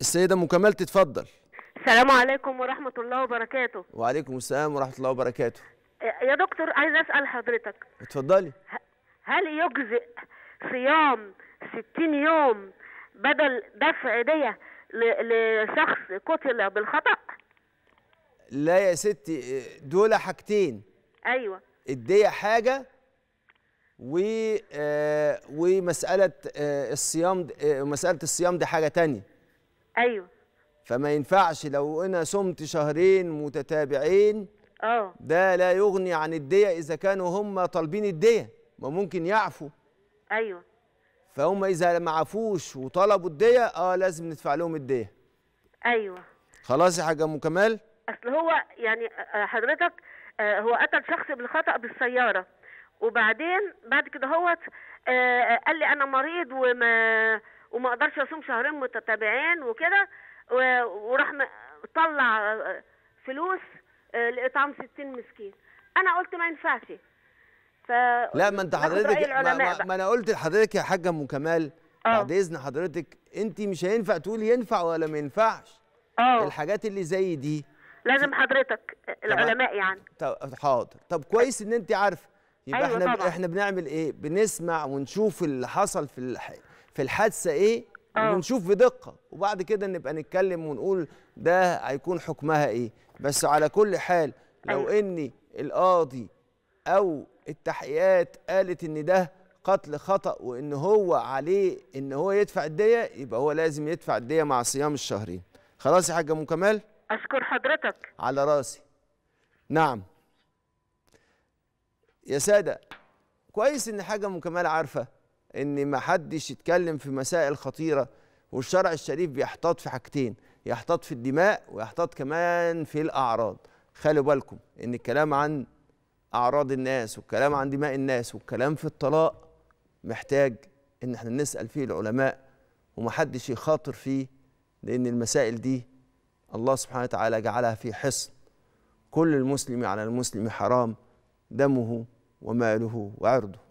السيده ام كمال تتفضل السلام عليكم ورحمه الله وبركاته وعليكم السلام ورحمه الله وبركاته يا دكتور عايز اسال حضرتك اتفضلي هل يجزئ صيام 60 يوم بدل دفع دية لشخص قتل بالخطأ؟ لا يا ستي دول حاجتين ايوه الدية حاجة و آه، ومسألة آه، الصيام آه، مسألة الصيام دي حاجة تانية ايوه فما ينفعش لو انا صمت شهرين متتابعين اه ده لا يغني عن الدية اذا كانوا هم طالبين الدية ما ممكن يعفوا ايوه فهم اذا ما عفوش وطلبوا الدية اه لازم ندفع لهم الدية ايوه خلاص يا حاجة ام كمال اصل هو يعني آه، آه، حضرتك آه، هو قتل شخص بالخطأ بالسيارة وبعدين بعد كده هوت قال لي انا مريض وما وما اقدرش اصوم شهرين متتابعين وكده وراح طلع فلوس آه، لاطعام 60 مسكين انا قلت ما ينفعش ف لا ما انت حضرتك ما, ما, ما انا قلت لحضرتك يا حاجه ام كمال آه. بعد اذن حضرتك انت مش هينفع تقولي ينفع ولا ما ينفعش اه الحاجات اللي زي دي لازم حضرتك العلماء يعني طب حاضر طب كويس ان انت عارفه يبقى أيوة احنا طبعا. احنا بنعمل ايه بنسمع ونشوف اللي حصل في الحقيقة. في الحادثه ايه أوه. ونشوف بدقه وبعد كده نبقى نتكلم ونقول ده هيكون حكمها ايه بس على كل حال لو أيوة. ان القاضي او التحقيقات قالت ان ده قتل خطا وان هو عليه ان هو يدفع الديه يبقى هو لازم يدفع الديه مع صيام الشهرين خلاص يا حاجه ام كمال اشكر حضرتك على راسي نعم يا ساده كويس ان حاجه ام كمال عارفه ان ما حدش يتكلم في مسائل خطيره والشرع الشريف بيحتاط في حاجتين يحتاط في الدماء ويحتاط كمان في الاعراض خلوا بالكم ان الكلام عن اعراض الناس والكلام عن دماء الناس والكلام في الطلاق محتاج ان احنا نسال فيه العلماء ومحدش يخاطر فيه لان المسائل دي الله سبحانه وتعالى جعلها في حصن كل المسلم على المسلم حرام دمه وماله وعرضه